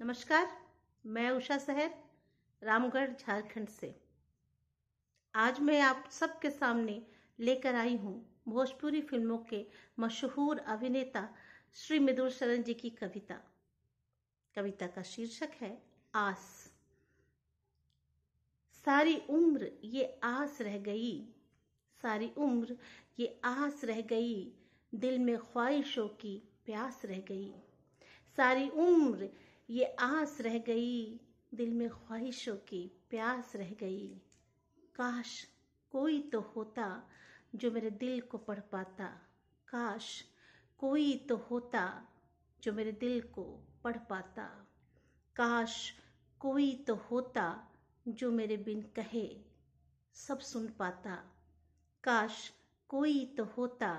नमस्कार मैं उषा सहर रामगढ़ झारखंड से आज मैं आप सबके सामने लेकर आई हूँ भोजपुरी फिल्मों के मशहूर अभिनेता श्री मृदुल शरण जी की कविता कविता का शीर्षक है आस सारी उम्र ये आस रह गई सारी उम्र ये आस रह गई दिल में ख्वाहिशों की प्यास रह गई सारी उम्र ये आस रह गई दिल में ख्वाहिशों की प्यास रह गई काश कोई तो होता जो मेरे दिल को पढ़ पाता काश कोई तो होता जो मेरे दिल को पढ़ पाता काश कोई तो होता जो मेरे बिन कहे सब सुन पाता काश कोई तो होता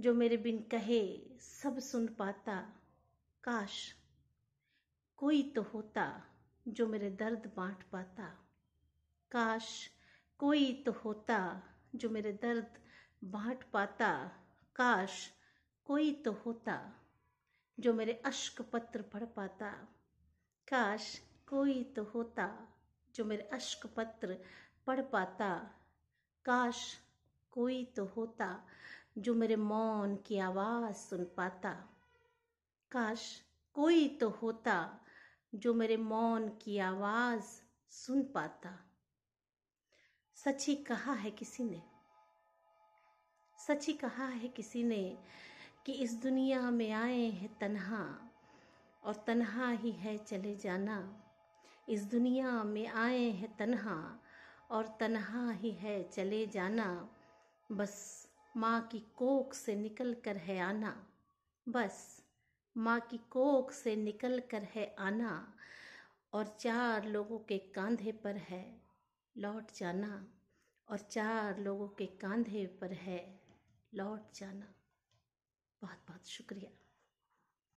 जो मेरे बिन कहे सब सुन पाता काश कोई तो होता जो मेरे दर्द बांट पाता काश कोई तो होता जो मेरे दर्द बांट पाता काश कोई तो होता जो मेरे अश्क पत्र पढ़ पाता काश कोई तो होता जो मेरे अश्क पत्र पढ़ पाता काश कोई तो होता जो मेरे मौन की आवाज़ सुन पाता काश कोई तो होता जो मेरे मौन की आवाज सुन पाता सची कहा है किसी ने सची कहा है किसी ने कि इस दुनिया में आए हैं तन्हा और तन्हा ही है चले जाना इस दुनिया में आए हैं तन्हा और तन्हा ही है चले जाना बस माँ की कोख से निकल कर है आना बस माँ की कोख से निकल कर है आना और चार लोगों के कंधे पर है लौट जाना और चार लोगों के कांधे पर है लौट जाना बहुत बहुत शुक्रिया